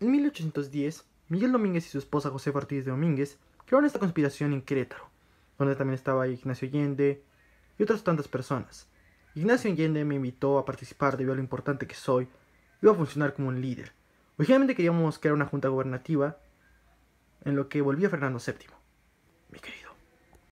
En 1810, Miguel Domínguez y su esposa José Ortiz de Domínguez crearon esta conspiración en Querétaro, donde también estaba Ignacio Allende y otras tantas personas. Ignacio Allende me invitó a participar debido a lo importante que soy, iba a funcionar como un líder. Originalmente queríamos crear una junta gobernativa, en lo que volvía Fernando VII.